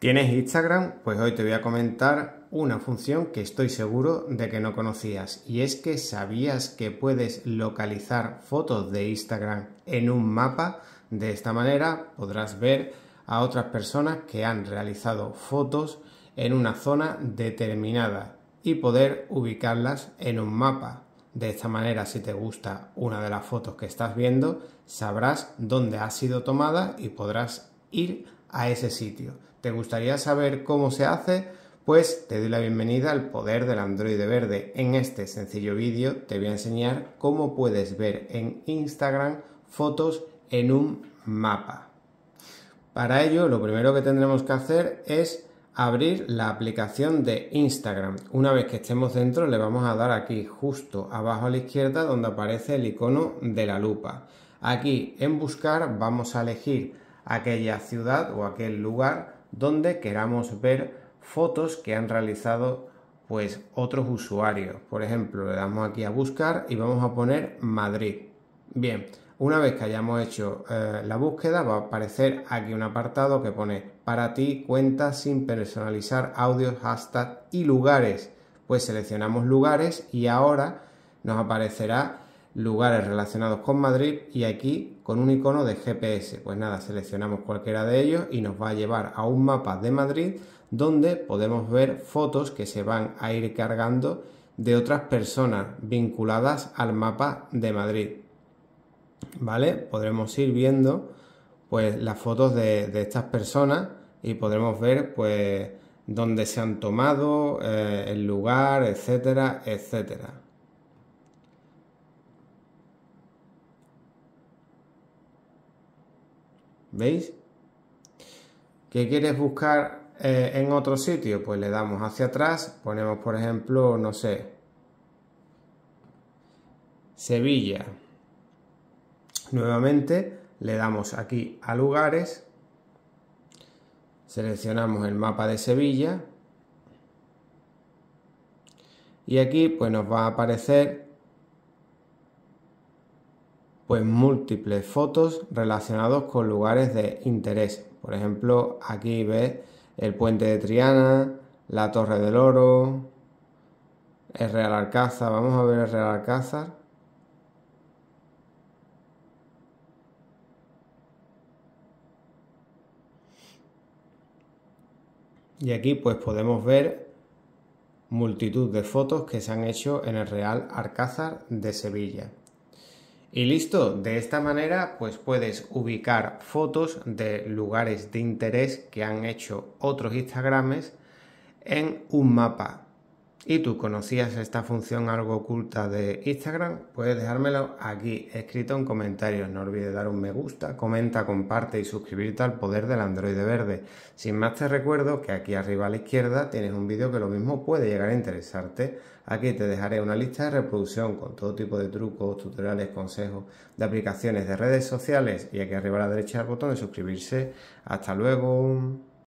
¿Tienes Instagram? Pues hoy te voy a comentar una función que estoy seguro de que no conocías y es que sabías que puedes localizar fotos de Instagram en un mapa. De esta manera podrás ver a otras personas que han realizado fotos en una zona determinada y poder ubicarlas en un mapa. De esta manera, si te gusta una de las fotos que estás viendo, sabrás dónde ha sido tomada y podrás ir a ese sitio. ¿Te gustaría saber cómo se hace? Pues te doy la bienvenida al poder del androide verde. En este sencillo vídeo te voy a enseñar cómo puedes ver en Instagram fotos en un mapa. Para ello lo primero que tendremos que hacer es abrir la aplicación de Instagram. Una vez que estemos dentro le vamos a dar aquí justo abajo a la izquierda donde aparece el icono de la lupa. Aquí en buscar vamos a elegir aquella ciudad o aquel lugar donde queramos ver fotos que han realizado pues otros usuarios. Por ejemplo, le damos aquí a buscar y vamos a poner Madrid. Bien, una vez que hayamos hecho eh, la búsqueda va a aparecer aquí un apartado que pone para ti cuentas sin personalizar audios, hashtag y lugares. Pues seleccionamos lugares y ahora nos aparecerá lugares relacionados con Madrid y aquí con un icono de GPS. Pues nada, seleccionamos cualquiera de ellos y nos va a llevar a un mapa de Madrid donde podemos ver fotos que se van a ir cargando de otras personas vinculadas al mapa de Madrid. ¿Vale? Podremos ir viendo pues las fotos de, estas personas y podremos ver pues dónde se han tomado, eh, el lugar, etcétera, etcétera. ¿Veis? ¿Qué quieres buscar eh, en otro sitio? Pues le damos hacia atrás, ponemos por ejemplo, no sé, Sevilla. Nuevamente le damos aquí a lugares, seleccionamos el mapa de Sevilla y aquí pues nos va a aparecer pues múltiples fotos relacionados con lugares de interés. Por ejemplo, aquí ves el puente de Triana, la Torre del Oro, el Real Alcázar. Vamos a ver el Real Alcázar. Y aquí pues podemos ver multitud de fotos que se han hecho en el Real Alcázar de Sevilla. Y listo, de esta manera pues puedes ubicar fotos de lugares de interés que han hecho otros Instagrames en un mapa y tú conocías esta función algo oculta de Instagram, puedes dejármelo aquí escrito en comentarios. No olvides dar un me gusta, comenta, comparte y suscribirte al poder del Android verde. Sin más te recuerdo que aquí arriba a la izquierda tienes un vídeo que lo mismo puede llegar a interesarte. Aquí te dejaré una lista de reproducción con todo tipo de trucos, tutoriales, consejos de aplicaciones de redes sociales y aquí arriba a la derecha el botón de suscribirse. Hasta luego.